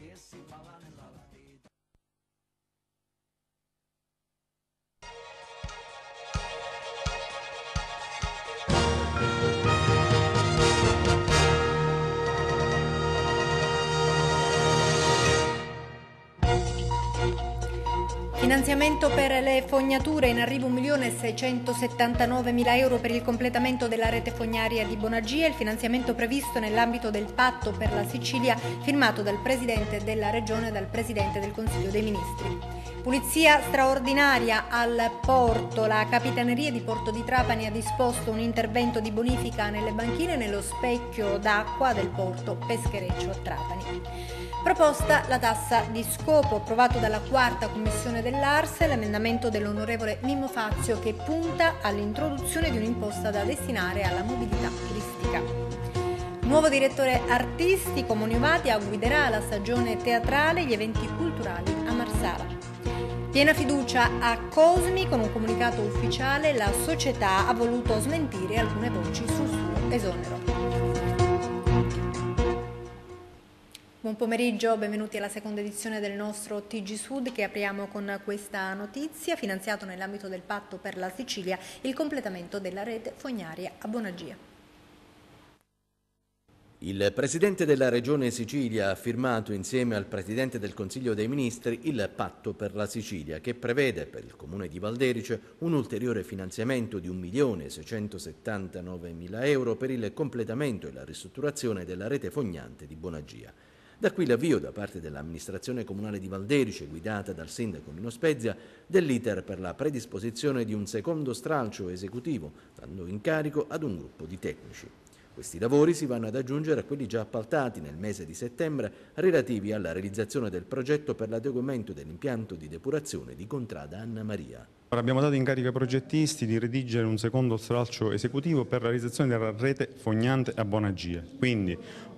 Esse balanço Finanziamento per le fognature in arrivo 1.679.000 euro per il completamento della rete fognaria di Bonagia, il finanziamento previsto nell'ambito del patto per la Sicilia firmato dal Presidente della Regione e dal Presidente del Consiglio dei Ministri. Pulizia straordinaria al porto. La Capitaneria di Porto di Trapani ha disposto un intervento di bonifica nelle banchine nello specchio d'acqua del porto Peschereccio a Trapani. Proposta la tassa di scopo, approvato dalla quarta commissione dell'ARSE, l'emendamento dell'onorevole Mimmo Fazio che punta all'introduzione di un'imposta da destinare alla mobilità turistica. Nuovo direttore artistico Moniovatia guiderà la stagione teatrale e gli eventi culturali a Marsala. Piena fiducia a Cosmi, con un comunicato ufficiale la società ha voluto smentire alcune voci sul suo esonero. Buon pomeriggio, benvenuti alla seconda edizione del nostro TG Sud che apriamo con questa notizia, finanziato nell'ambito del patto per la Sicilia il completamento della rete fognaria a Bonagia. Il Presidente della Regione Sicilia ha firmato insieme al Presidente del Consiglio dei Ministri il Patto per la Sicilia che prevede per il Comune di Valderice un ulteriore finanziamento di 1.679.000 euro per il completamento e la ristrutturazione della rete fognante di Bonagia. Da qui l'avvio da parte dell'amministrazione comunale di Valderice, guidata dal sindaco Mino Spezia, dell'iter per la predisposizione di un secondo stralcio esecutivo, dando incarico ad un gruppo di tecnici. Questi lavori si vanno ad aggiungere a quelli già appaltati nel mese di settembre relativi alla realizzazione del progetto per l'adeguamento dell'impianto di depurazione di Contrada Anna Maria. Abbiamo dato incarico ai progettisti di redigere un secondo stralcio esecutivo per la realizzazione della rete fognante a Bonagie, quindi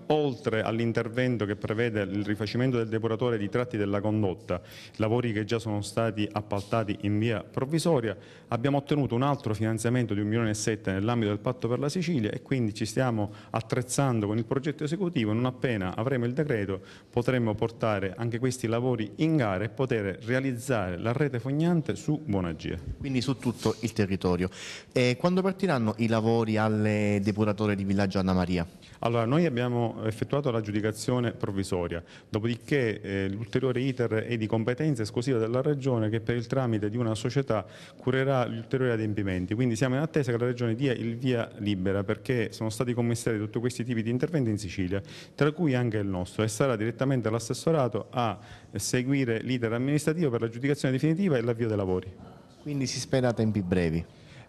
oltre all'intervento che prevede il rifacimento del depuratore di tratti della condotta, lavori che già sono stati appaltati in via provvisoria, abbiamo ottenuto un altro finanziamento di 1 milione e 7 nell'ambito del patto per la Sicilia e quindi ci stiamo attrezzando con il progetto esecutivo, non appena avremo il decreto potremo portare anche questi lavori in gara e poter realizzare la rete fognante su Buonagia. Quindi su tutto il territorio. E eh, quando partiranno i lavori al depuratore di Villaggio Anna Maria? Allora, noi abbiamo effettuato l'aggiudicazione provvisoria, dopodiché eh, l'ulteriore iter è di competenza esclusiva della Regione che per il tramite di una società curerà gli ulteriori adempimenti, quindi siamo in attesa che la Regione dia il via libera perché sono stati commissari tutti questi tipi di interventi in Sicilia, tra cui anche il nostro e sarà direttamente l'assessorato a seguire l'iter amministrativo per l'aggiudicazione definitiva e l'avvio dei lavori. Quindi si spera tempi brevi.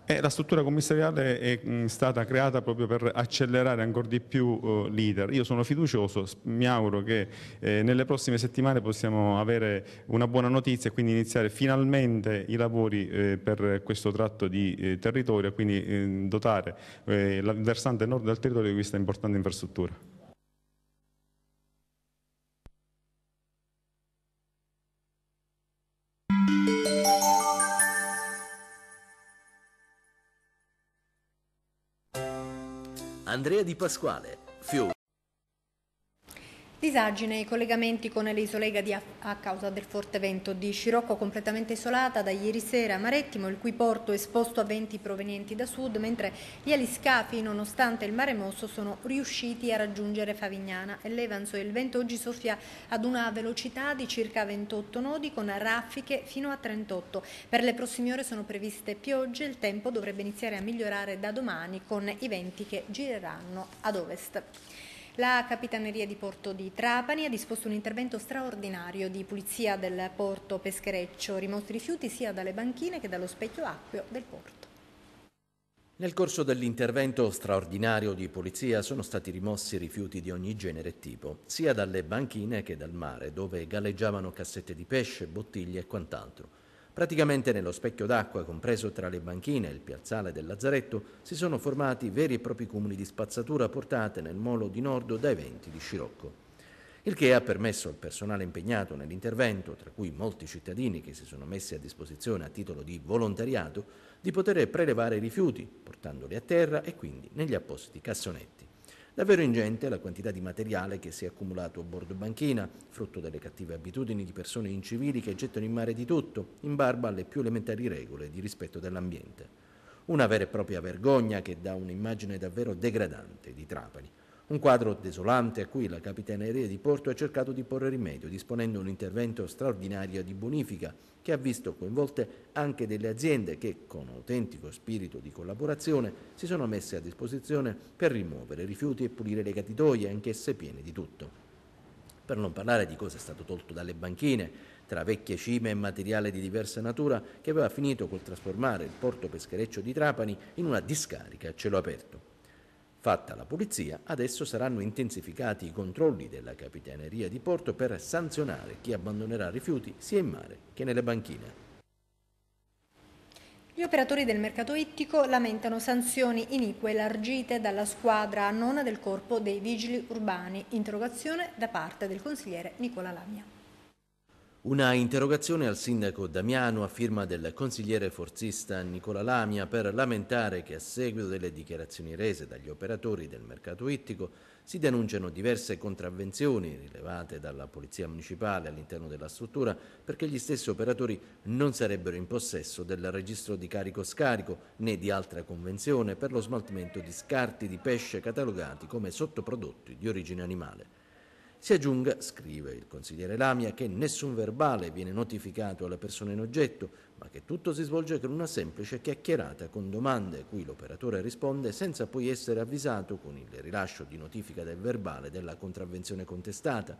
E eh, la struttura commissariale è mh, mm, stata creata proprio per accelerare ancora di più eh, l'iter. Io sono fiducioso, mi auguro che eh, nelle prossime settimane possiamo avere una buona notizia e quindi iniziare finalmente i lavori eh, per questo tratto di eh, territorio e quindi eh, dotare il versante nord del territorio di questa importante infrastruttura. Andrea Di Pasquale Disagi nei collegamenti con le isole Egadi a causa del forte vento di Scirocco completamente isolata da ieri sera Marettimo, il cui porto è esposto a venti provenienti da sud, mentre gli aliscafi, nonostante il mare mosso, sono riusciti a raggiungere Favignana e Levanzo. Il vento oggi soffia ad una velocità di circa 28 nodi con raffiche fino a 38. Per le prossime ore sono previste piogge, il tempo dovrebbe iniziare a migliorare da domani con i venti che gireranno ad ovest. La Capitaneria di Porto di Trapani ha disposto un intervento straordinario di pulizia del porto Peschereccio, rimossi rifiuti sia dalle banchine che dallo specchio acqueo del porto. Nel corso dell'intervento straordinario di pulizia sono stati rimossi rifiuti di ogni genere e tipo, sia dalle banchine che dal mare, dove galleggiavano cassette di pesce, bottiglie e quant'altro. Praticamente nello specchio d'acqua, compreso tra le banchine e il piazzale del Lazzaretto, si sono formati veri e propri cumuli di spazzatura portate nel molo di Nordo dai venti di Scirocco. Il che ha permesso al personale impegnato nell'intervento, tra cui molti cittadini che si sono messi a disposizione a titolo di volontariato, di poter prelevare i rifiuti, portandoli a terra e quindi negli appositi cassonetti. Davvero ingente la quantità di materiale che si è accumulato a bordo banchina, frutto delle cattive abitudini di persone incivili che gettano in mare di tutto, in barba alle più elementari regole di rispetto dell'ambiente. Una vera e propria vergogna che dà un'immagine davvero degradante di Trapani. Un quadro desolante a cui la Capitaneria di Porto ha cercato di porre rimedio, disponendo un intervento straordinario di bonifica che ha visto coinvolte anche delle aziende che, con autentico spirito di collaborazione, si sono messe a disposizione per rimuovere rifiuti e pulire le catitoie, anch'esse piene di tutto. Per non parlare di cosa è stato tolto dalle banchine, tra vecchie cime e materiale di diversa natura che aveva finito col trasformare il porto peschereccio di Trapani in una discarica a cielo aperto. Fatta la pulizia, adesso saranno intensificati i controlli della Capitaneria di Porto per sanzionare chi abbandonerà rifiuti sia in mare che nelle banchine. Gli operatori del mercato ittico lamentano sanzioni inique largite dalla squadra nona del Corpo dei Vigili Urbani. Interrogazione da parte del consigliere Nicola Lamia. Una interrogazione al sindaco Damiano a firma del consigliere forzista Nicola Lamia per lamentare che a seguito delle dichiarazioni rese dagli operatori del mercato ittico si denunciano diverse contravvenzioni rilevate dalla Polizia Municipale all'interno della struttura perché gli stessi operatori non sarebbero in possesso del registro di carico-scarico né di altra convenzione per lo smaltimento di scarti di pesce catalogati come sottoprodotti di origine animale. Si aggiunga, scrive il consigliere Lamia, che nessun verbale viene notificato alla persona in oggetto, ma che tutto si svolge con una semplice chiacchierata con domande, cui l'operatore risponde senza poi essere avvisato con il rilascio di notifica del verbale della contravvenzione contestata,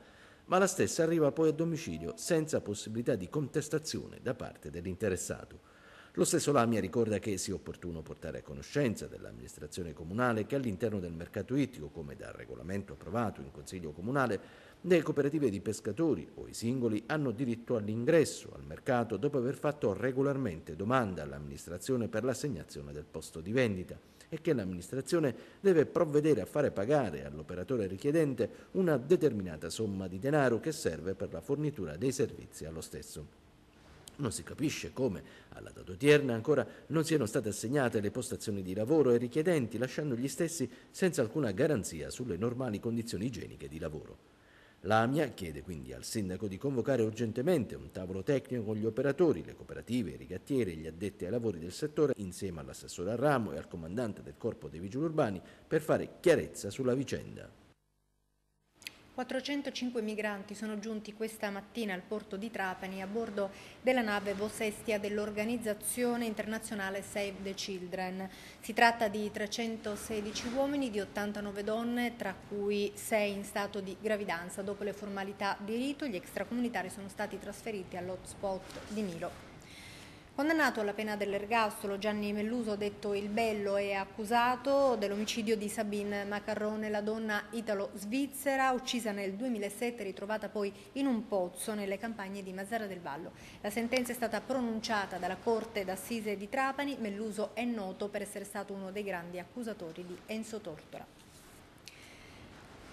ma la stessa arriva poi a domicilio senza possibilità di contestazione da parte dell'interessato. Lo stesso Lamia ricorda che sia opportuno portare a conoscenza dell'amministrazione comunale che all'interno del mercato ittico, come dal regolamento approvato in Consiglio Comunale, le cooperative di pescatori o i singoli hanno diritto all'ingresso al mercato dopo aver fatto regolarmente domanda all'amministrazione per l'assegnazione del posto di vendita e che l'amministrazione deve provvedere a fare pagare all'operatore richiedente una determinata somma di denaro che serve per la fornitura dei servizi allo stesso. Non si capisce come alla data odierna ancora non siano state assegnate le postazioni di lavoro ai richiedenti, lasciando gli stessi senza alcuna garanzia sulle normali condizioni igieniche di lavoro. L'AMIA chiede quindi al sindaco di convocare urgentemente un tavolo tecnico con gli operatori, le cooperative, i rigattieri e gli addetti ai lavori del settore, insieme all'assessore al ramo e al comandante del corpo dei vigili urbani, per fare chiarezza sulla vicenda. 405 migranti sono giunti questa mattina al porto di Trapani a bordo della nave Vosestia dell'organizzazione internazionale Save the Children. Si tratta di 316 uomini e di 89 donne, tra cui 6 in stato di gravidanza. Dopo le formalità di rito, gli extracomunitari sono stati trasferiti all'hotspot di Milo. Condannato alla pena dell'ergastolo, Gianni Melluso, detto il Bello, è accusato dell'omicidio di Sabine Macarrone, la donna italo-svizzera, uccisa nel 2007 e ritrovata poi in un pozzo nelle campagne di Mazzara del Vallo. La sentenza è stata pronunciata dalla Corte d'Assise di Trapani. Melluso è noto per essere stato uno dei grandi accusatori di Enzo Tortora.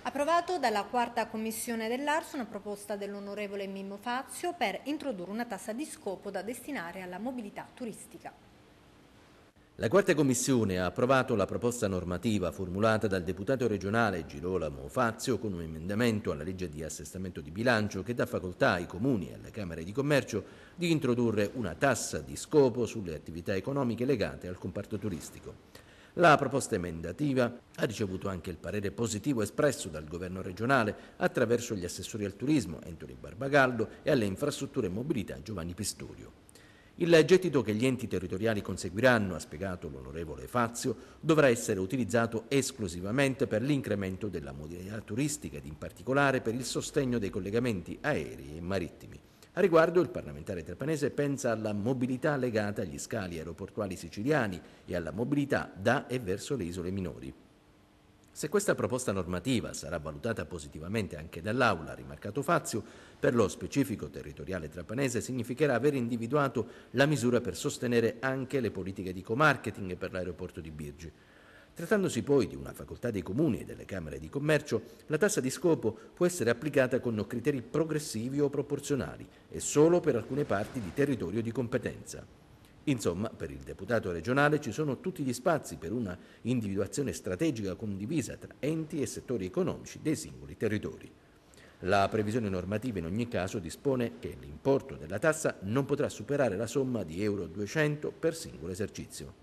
Approvato dalla quarta commissione dell'Arso una proposta dell'onorevole Mimmo Fazio per introdurre una tassa di scopo da destinare alla mobilità turistica. La quarta commissione ha approvato la proposta normativa formulata dal deputato regionale Girolamo Fazio con un emendamento alla legge di assestamento di bilancio che dà facoltà ai comuni e alle Camere di Commercio di introdurre una tassa di scopo sulle attività economiche legate al comparto turistico. La proposta emendativa ha ricevuto anche il parere positivo espresso dal governo regionale attraverso gli assessori al turismo Anthony Barbagaldo e alle infrastrutture e mobilità Giovanni Pistorio. Il gettito che gli enti territoriali conseguiranno, ha spiegato l'onorevole Fazio, dovrà essere utilizzato esclusivamente per l'incremento della modalità turistica ed in particolare per il sostegno dei collegamenti aerei e marittimi. A riguardo, il parlamentare trapanese pensa alla mobilità legata agli scali aeroportuali siciliani e alla mobilità da e verso le isole minori. Se questa proposta normativa sarà valutata positivamente anche dall'Aula, ha rimarcato Fazio, per lo specifico territoriale trapanese significherà aver individuato la misura per sostenere anche le politiche di co-marketing per l'aeroporto di Birgi. Trattandosi poi di una facoltà dei comuni e delle Camere di Commercio, la tassa di scopo può essere applicata con criteri progressivi o proporzionali e solo per alcune parti di territorio di competenza. Insomma, per il deputato regionale ci sono tutti gli spazi per una individuazione strategica condivisa tra enti e settori economici dei singoli territori. La previsione normativa in ogni caso dispone che l'importo della tassa non potrà superare la somma di Euro 200 per singolo esercizio.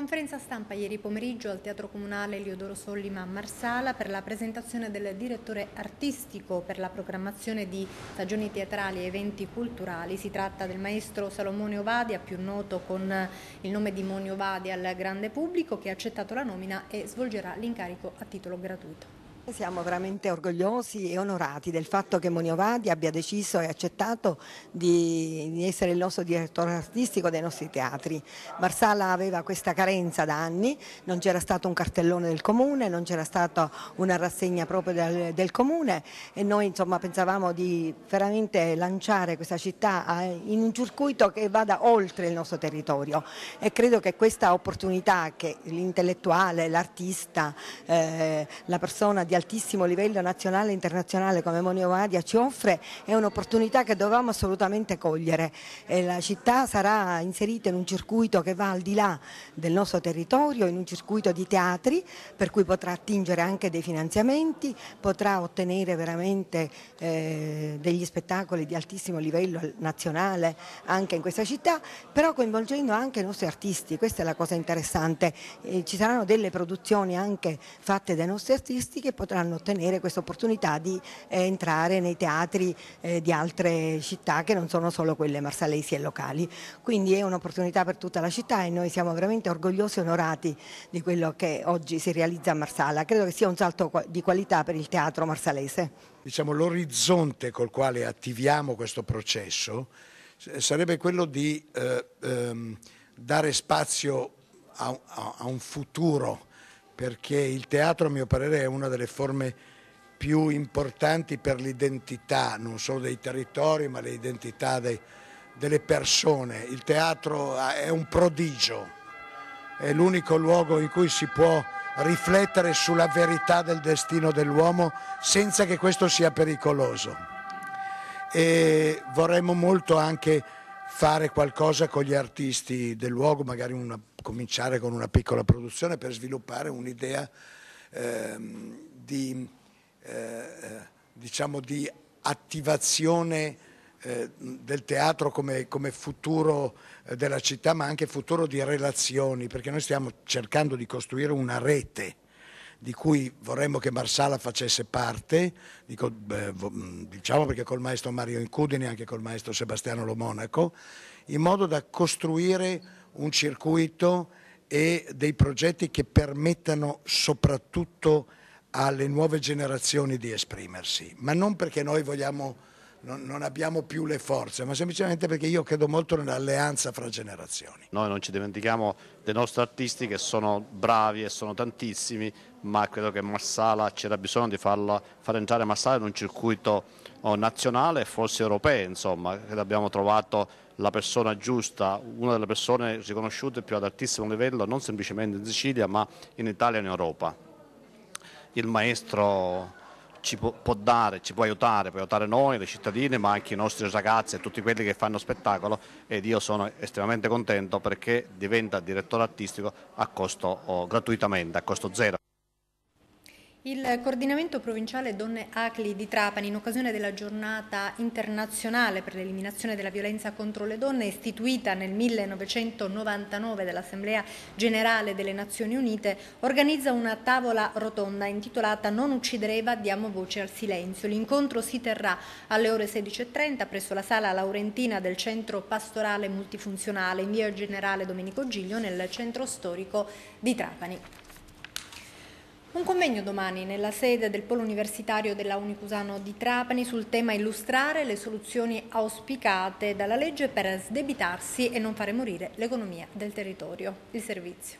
Conferenza stampa ieri pomeriggio al Teatro Comunale Eliodoro Sollima a Marsala per la presentazione del direttore artistico per la programmazione di stagioni teatrali e eventi culturali. Si tratta del maestro Salomone Ovadia, più noto con il nome di Monio Ovadia al grande pubblico, che ha accettato la nomina e svolgerà l'incarico a titolo gratuito. Siamo veramente orgogliosi e onorati del fatto che Moniovadi abbia deciso e accettato di, di, essere il nostro direttore artistico dei nostri teatri. Marsala aveva questa carenza da anni, non c'era stato un cartellone del comune, non c'era stata una rassegna proprio del, del comune e noi insomma, pensavamo di veramente lanciare questa città in un circuito che vada oltre il nostro territorio e credo che questa opportunità che l'intellettuale, l'artista, eh, la persona di altissimo livello nazionale e internazionale come Monio Vadia ci offre è un'opportunità che dovevamo assolutamente cogliere. E eh, la città sarà inserita in un circuito che va al di là del nostro territorio, in un circuito di teatri per cui potrà attingere anche dei finanziamenti, potrà ottenere veramente eh, degli spettacoli di altissimo livello nazionale anche in questa città, però coinvolgendo anche i nostri artisti, questa è la cosa interessante. Eh, ci saranno delle produzioni anche fatte dai nostri artisti che potranno ottenere questa opportunità di eh, entrare nei teatri eh, di altre città che non sono solo quelle marsalesi e locali. Quindi è un'opportunità per tutta la città e noi siamo veramente orgogliosi e onorati di quello che oggi si realizza a Marsala. Credo che sia un salto di qualità per il teatro marsalese. Diciamo, l'orizzonte col quale attiviamo questo processo eh, sarebbe quello di eh, ehm, dare spazio a, a, a un futuro perché il teatro a mio parere è una delle forme più importanti per l'identità, non solo dei territori, ma l'identità dei, delle persone. Il teatro ah, è un prodigio, è l'unico luogo in cui si può riflettere sulla verità del destino dell'uomo senza che questo sia pericoloso. E vorremmo molto anche fare qualcosa con gli artisti del luogo, magari una cominciare con una piccola produzione per sviluppare un'idea ehm, di, eh, eh diciamo di, attivazione eh, del teatro come, come futuro eh, della città ma anche futuro di relazioni perché noi stiamo cercando di costruire una rete di cui vorremmo che Marsala facesse parte, dico, mm, diciamo perché col maestro Mario Incudini e anche col maestro Sebastiano Lomonaco, in modo da costruire un circuito e dei progetti che permettano soprattutto alle nuove generazioni di esprimersi, ma non perché noi vogliamo non, non, abbiamo più le forze, ma semplicemente perché io credo molto nell'alleanza fra generazioni. Noi non ci dimentichiamo dei nostri artisti che sono bravi e sono tantissimi, ma credo che Marsala c'era bisogno di farla, far entrare Marsala in un circuito oh, nazionale e forse europeo, insomma, che abbiamo trovato la persona giusta, una delle persone riconosciute più ad altissimo livello, non semplicemente in Sicilia ma in Italia e in Europa. Il maestro ci può, può, dare, ci può aiutare, può aiutare noi, le cittadine, ma anche i nostri ragazzi e tutti quelli che fanno spettacolo ed io sono estremamente contento perché diventa direttore artistico a costo, oh, gratuitamente, a costo zero. Il coordinamento provinciale Donne Acli di Trapani in occasione della giornata internazionale per l'eliminazione della violenza contro le donne istituita nel 1999 dall'Assemblea Generale delle Nazioni Unite organizza una tavola rotonda intitolata Non uccidere Eva, diamo voce al silenzio. L'incontro si terrà alle ore 16.30 presso la sala laurentina del centro pastorale multifunzionale in via generale Domenico Giglio nel centro storico di Trapani. Un convegno domani nella sede del Polo Universitario della Unicusano di Trapani sul tema illustrare le soluzioni auspicate dalla legge per sdebitarsi e non fare morire l'economia del territorio. Il servizio.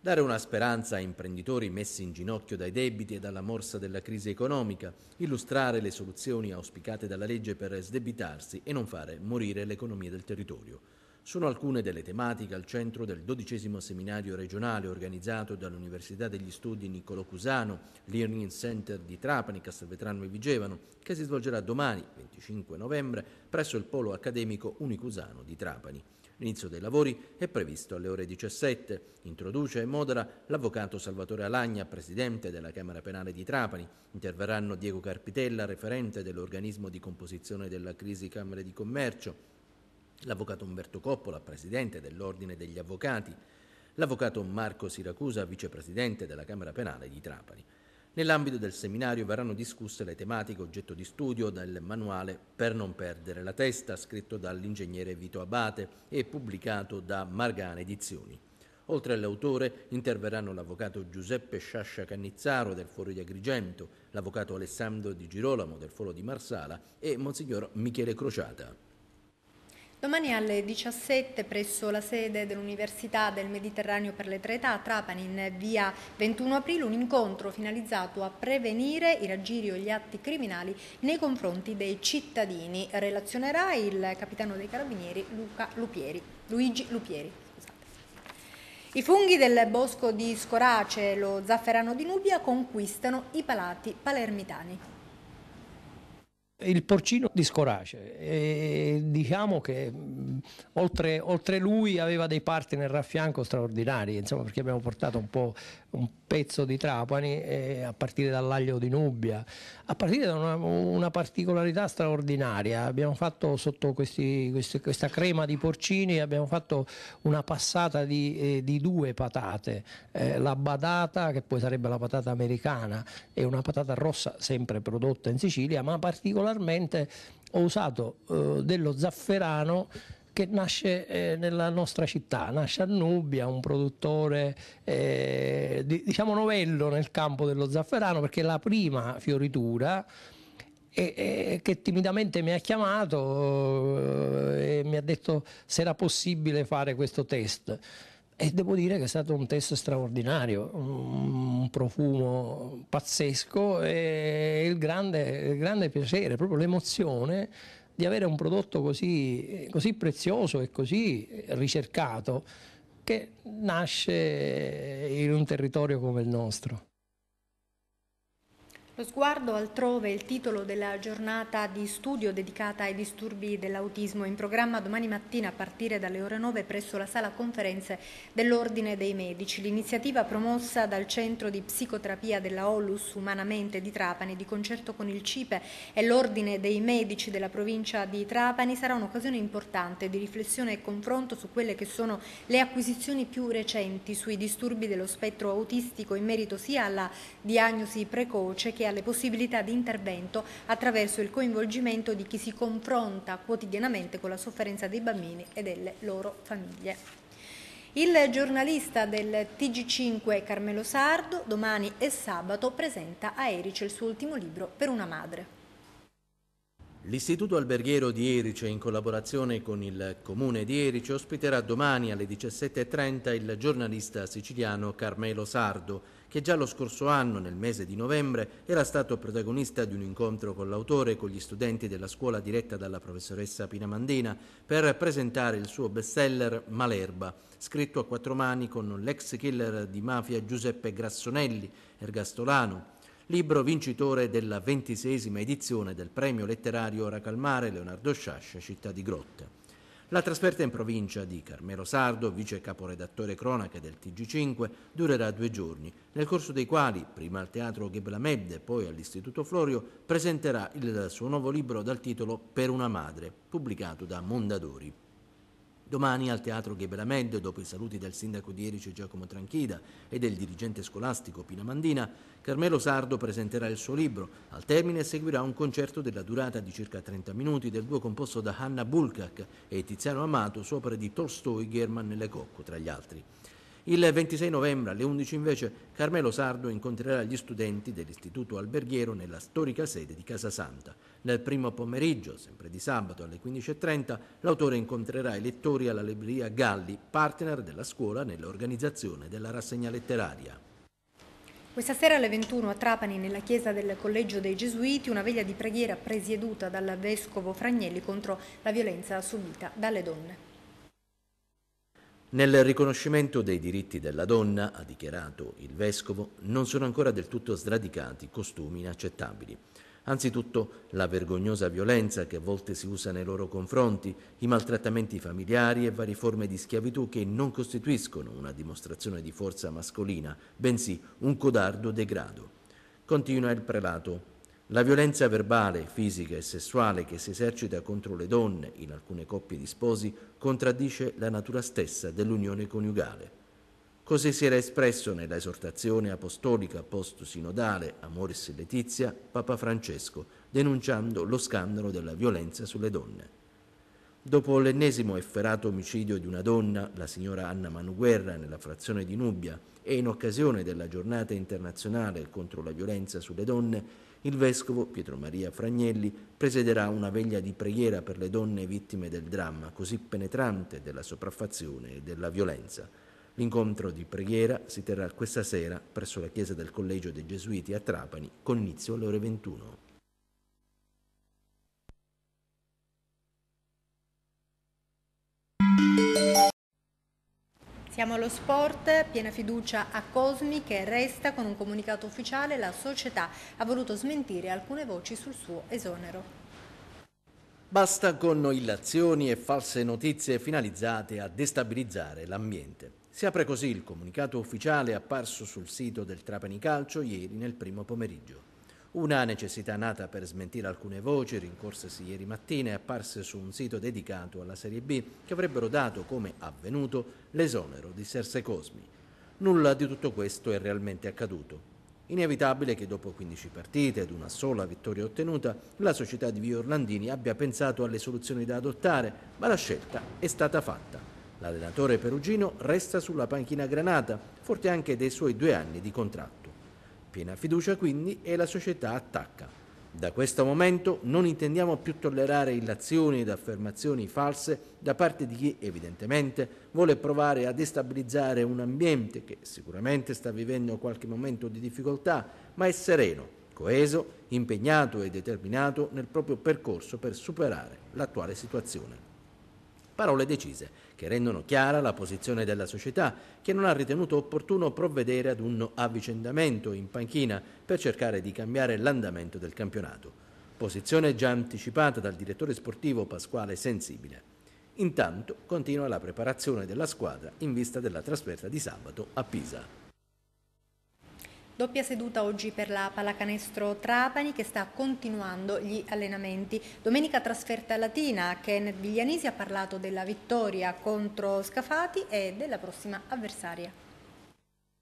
Dare una speranza a imprenditori messi in ginocchio dai debiti e dalla morsa della crisi economica, illustrare le soluzioni auspicate dalla legge per sdebitarsi e non fare morire l'economia del territorio sono alcune delle tematiche al centro del dodicesimo seminario regionale organizzato dall'Università degli Studi Niccolo Cusano, Learning Center di Trapani, Castelvetrano e Vigevano, che si svolgerà domani, 25 novembre, presso il Polo Accademico Unicusano di Trapani. L'inizio dei lavori è previsto alle ore 17. Introduce e modera l'avvocato Salvatore Alagna, presidente della Camera Penale di Trapani. Interverranno Diego Carpitella, referente dell'organismo di composizione della crisi Camere di Commercio, l'avvocato Umberto Coppola, presidente dell'Ordine degli Avvocati, l'avvocato Marco Siracusa, vicepresidente della Camera Penale di Trapani. Nell'ambito del seminario verranno discusse le tematiche oggetto di studio del manuale Per non perdere la testa, scritto dall'ingegnere Vito Abate e pubblicato da Margana Edizioni. Oltre all'autore interverranno l'avvocato Giuseppe Sciascia Cannizzaro del Foro di Agrigento, l'avvocato Alessandro Di Girolamo del Foro di Marsala e Monsignor Michele Crociata. Domani alle 17 presso la sede dell'Università del Mediterraneo per le tre età Trapani in via 21 aprile un incontro finalizzato a prevenire i raggiri o gli atti criminali nei confronti dei cittadini. Relazionerà il capitano dei carabinieri Luca Lupieri, Luigi Lupieri. I funghi del bosco di Scorace e lo zafferano di Nubia conquistano i palati palermitani il porcino di Scorace. E diciamo che oltre, oltre, lui aveva dei partner a fianco straordinari, insomma, perché abbiamo portato un po' un pezzo di Trapani eh, a partire dall'aglio di Nubia a partire da una, una particolarità straordinaria. Abbiamo fatto sotto questi, questi, questa crema di porcini abbiamo fatto una passata di, eh, di due patate, eh, la badata che poi sarebbe la patata americana e una patata rossa sempre prodotta in Sicilia, ma particolarmente particolarmente ho usato eh, dello zafferano che nasce eh, nella nostra città, nasce a Nubia, un produttore eh, di, diciamo novello nel campo dello zafferano perché è la prima fioritura e, e, che timidamente mi ha chiamato eh, e mi ha detto se era possibile fare questo test. E devo dire che è stato un testo straordinario, un profumo pazzesco e il grande, il grande piacere, proprio l'emozione di avere un prodotto così, così prezioso e così ricercato che nasce in un territorio come il nostro. Lo sguardo altrove è il titolo della giornata di studio dedicata ai disturbi dell'autismo in programma domani mattina a partire dalle ore 9 presso la sala conferenze dell'Ordine dei Medici. L'iniziativa promossa dal Centro di Psicoterapia della Olus Umanamente di Trapani di concerto con il CIPE e l'Ordine dei Medici della provincia di Trapani sarà un'occasione importante di riflessione e confronto su quelle che sono le acquisizioni più recenti sui disturbi dello spettro autistico in merito sia alla diagnosi precoce che anche alle possibilità di intervento attraverso il coinvolgimento di chi si confronta quotidianamente con la sofferenza dei bambini e delle loro famiglie. Il giornalista del TG5 Carmelo Sardo domani e sabato presenta a Erice il suo ultimo libro Per una madre. L'Istituto Alberghiero di Erice, in collaborazione con il Comune di Erice, ospiterà domani alle 17.30 il giornalista siciliano Carmelo Sardo, che già lo scorso anno, nel mese di novembre, era stato protagonista di un incontro con l'autore e con gli studenti della scuola diretta dalla professoressa Pina Mandina per presentare il suo bestseller Malerba, scritto a quattro mani con l'ex killer di mafia Giuseppe Grassonelli, ergastolano, libro vincitore della ventisesima edizione del premio letterario Ora Calmare Leonardo Sciascia, città di Grotte. La trasferta in provincia di Carmelo Sardo, vice caporedattore cronache del TG5, durerà due giorni, nel corso dei quali, prima al teatro Geblamed e poi all'Istituto Florio, presenterà il suo nuovo libro dal titolo Per una madre, pubblicato da Mondadori. Domani al Teatro Gheberamente, dopo i saluti del sindaco di Erice Giacomo Tranchida e del dirigente scolastico Pina Mandina, Carmelo Sardo presenterà il suo libro. Al termine seguirà un concerto della durata di circa 30 minuti del duo composto da Hanna Bulkak e Tiziano Amato su opere di Tolstoi, German e Cocco, tra gli altri. Il 26 novembre alle 11 invece Carmelo Sardo incontrerà gli studenti dell'Istituto Alberghiero nella storica sede di Casa Santa. Nel primo pomeriggio, sempre di sabato alle 15.30, l'autore incontrerà i lettori alla libreria Galli, partner della scuola nell'organizzazione della rassegna letteraria. Questa sera alle 21 a Trapani, nella chiesa del Collegio dei Gesuiti, una veglia di preghiera presieduta dal Vescovo Fragnelli contro la violenza subita dalle donne. Nel riconoscimento dei diritti della donna, ha dichiarato il vescovo, non sono ancora del tutto sradicati costumi inaccettabili. Anzitutto la vergognosa violenza che a volte si usa nei loro confronti, i maltrattamenti familiari e varie forme di schiavitù che non costituiscono una dimostrazione di forza mascolina, bensì un codardo degrado. Continua il prelato. La violenza verbale, fisica e sessuale che si esercita contro le donne in alcune coppie di sposi contraddice la natura stessa dell'unione coniugale. Così si era espresso nella esortazione apostolica post-sinodale Amoris Letizia Papa Francesco, denunciando lo scandalo della violenza sulle donne. Dopo l'ennesimo efferato omicidio di una donna, la signora Anna Manuguerra, nella frazione di Nubia, e in occasione della giornata internazionale contro la violenza sulle donne, il vescovo Pietro Maria Fragnelli presiderà una veglia di preghiera per le donne vittime del dramma così penetrante della sopraffazione e della violenza. L'incontro di preghiera si terrà questa sera presso la chiesa del Collegio dei Gesuiti a Trapani con inizio alle ore 21. Siamo allo sport, piena fiducia a Cosmi che resta con un comunicato ufficiale la società ha voluto smentire alcune voci sul suo esonero. Basta con illazioni e false notizie finalizzate a destabilizzare l'ambiente. Si apre così il comunicato ufficiale apparso sul sito del Trapani Calcio ieri nel primo pomeriggio. Una necessità nata per smentire alcune voci rincorsesi ieri mattina e apparse su un sito dedicato alla Serie B che avrebbero dato come avvenuto l'esonero di Serse Cosmi. Nulla di tutto questo è realmente accaduto. Inevitabile che dopo 15 partite ed una sola vittoria ottenuta, la società di Vio Orlandini abbia pensato alle soluzioni da adottare, ma la scelta è stata fatta. L'allenatore perugino resta sulla panchina granata, forte anche dei suoi due anni di contratto. Piena fiducia quindi e la società attacca. Da questo momento non intendiamo più tollerare illazioni ed affermazioni false da parte di chi evidentemente vuole provare a destabilizzare un ambiente che sicuramente sta vivendo qualche momento di difficoltà, ma è sereno, coeso, impegnato e determinato nel proprio percorso per superare l'attuale situazione. Parole decise che rendono chiara la posizione della società, che non ha ritenuto opportuno provvedere ad un avvicendamento in panchina per cercare di cambiare l'andamento del campionato. Posizione già anticipata dal direttore sportivo Pasquale Sensibile. Intanto continua la preparazione della squadra in vista della trasferta di sabato a Pisa. Doppia seduta oggi per la pallacanestro Trapani che sta continuando gli allenamenti. Domenica trasferta latina, Kenneth Viglianisi ha parlato della vittoria contro Scafati e della prossima avversaria.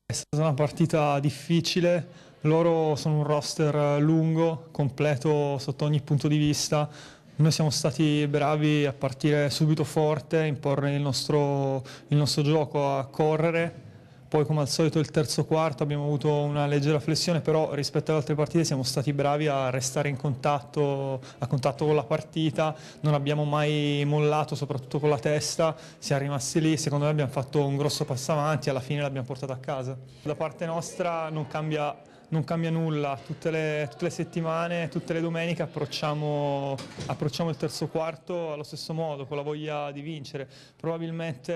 È stata una partita difficile, loro sono un roster lungo, completo sotto ogni punto di vista. Noi siamo stati bravi a partire subito forte, imporre il nostro, il nostro gioco, a correre, poi come al solito il terzo quarto abbiamo avuto una leggera flessione, però rispetto ad altre partite siamo stati bravi a restare in contatto, a contatto con la partita, non abbiamo mai mollato, soprattutto con la testa, siamo rimasti lì, secondo me abbiamo fatto un grosso passo avanti e alla fine l'abbiamo portato a casa. Da parte nostra non cambia non cambia nulla, tutte le, tutte le, settimane, tutte le domeniche approcciamo, approcciamo, il terzo quarto allo stesso modo, con la voglia di vincere. Probabilmente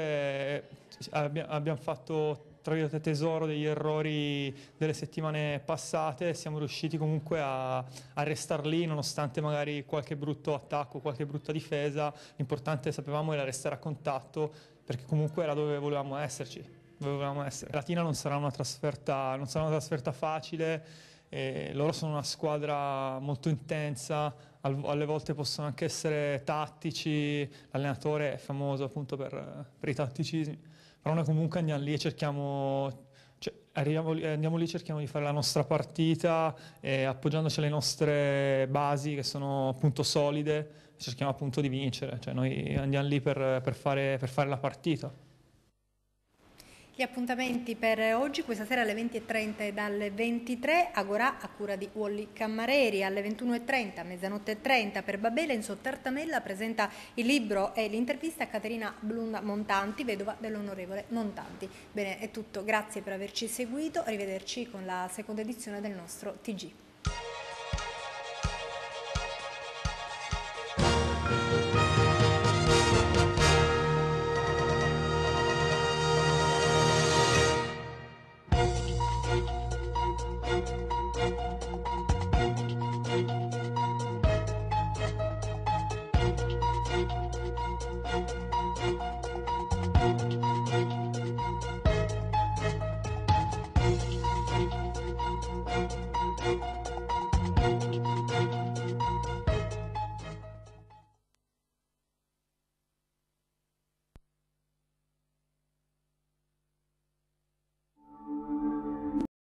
eh, abbiamo fatto tra virgolette tesoro degli errori delle settimane passate, siamo riusciti comunque a, a restare lì nonostante magari qualche brutto attacco, qualche brutta difesa, l'importante sapevamo era restare a contatto perché comunque era dove volevamo esserci. Dove volevamo essere. Latina non sarà una trasferta, non sarà una trasferta facile, eh, loro sono una squadra molto intensa, al, alle volte possono anche essere tattici, l'allenatore è famoso appunto per, per i tatticismi però noi comunque andiamo lì e cerchiamo cioè, arriviamo, andiamo lì e cerchiamo di fare la nostra partita e eh, appoggiandoci alle nostre basi che sono appunto solide, cerchiamo appunto di vincere, cioè, noi andiamo lì per, per, fare, per fare la partita. Gli appuntamenti per oggi, questa sera alle 20.30 e dalle 23, Agorà a cura di Wally Cammareri, alle 21.30, mezzanotte e 30 per Babele, Enzo Tartamella presenta il libro e l'intervista a Caterina Blum Montanti, vedova dell'onorevole Montanti. Bene, è tutto, grazie per averci seguito, arrivederci con la seconda edizione del nostro TG.